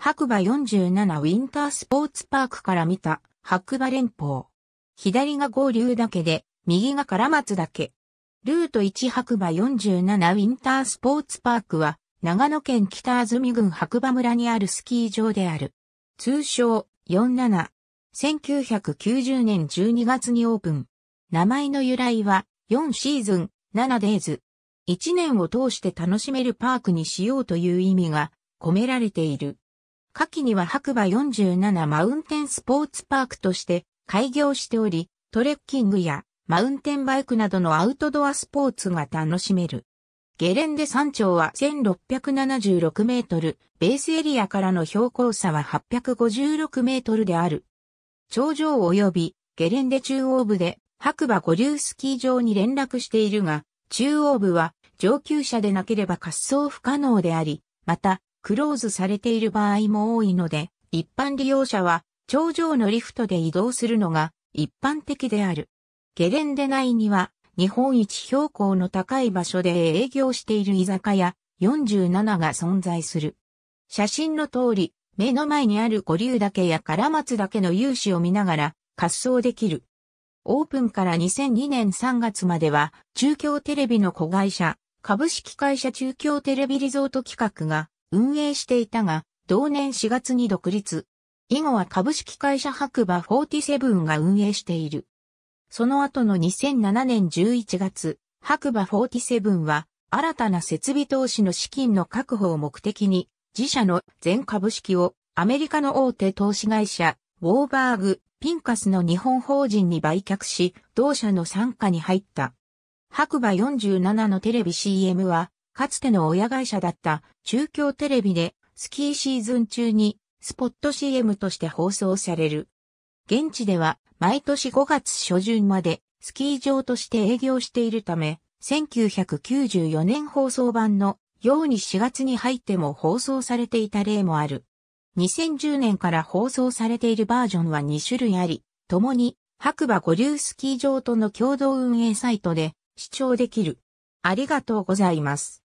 白馬47ウィンタースポーツパークから見た白馬連峰。左が合流岳で、右が唐松岳。ルート1白馬47ウィンタースポーツパークは、長野県北安住郡白馬村にあるスキー場である。通称47。1990年12月にオープン。名前の由来は、4シーズン、7デイズ。1年を通して楽しめるパークにしようという意味が込められている。夏季には白馬47マウンテンスポーツパークとして開業しており、トレッキングやマウンテンバイクなどのアウトドアスポーツが楽しめる。ゲレンデ山頂は1676メートル、ベースエリアからの標高差は856メートルである。頂上及びゲレンデ中央部で白馬五流スキー場に連絡しているが、中央部は上級者でなければ滑走不可能であり、またクローズされている場合も多いので、一般利用者は頂上のリフトで移動するのが一般的である。ゲレンデ内には日本一標高の高い場所で営業している居酒屋47が存在する。写真の通り、目の前にある五竜岳や唐松岳の勇姿を見ながら滑走できる。オープンから2002年3月までは中京テレビの子会社、株式会社中京テレビリゾート企画が運営していたが、同年4月に独立。以後は株式会社白馬47が運営している。その後の2007年11月、白馬47は新たな設備投資の資金の確保を目的に、自社の全株式をアメリカの大手投資会社、ウォーバーグ、ピンカスの日本法人に売却し、同社の参加に入った。白馬47のテレビ CM は、かつての親会社だった中京テレビでスキーシーズン中にスポット CM として放送される。現地では毎年5月初旬までスキー場として営業しているため、1994年放送版のように4月に入っても放送されていた例もある。2010年から放送されているバージョンは2種類あり、共に白馬五流スキー場との共同運営サイトで視聴できる。ありがとうございます。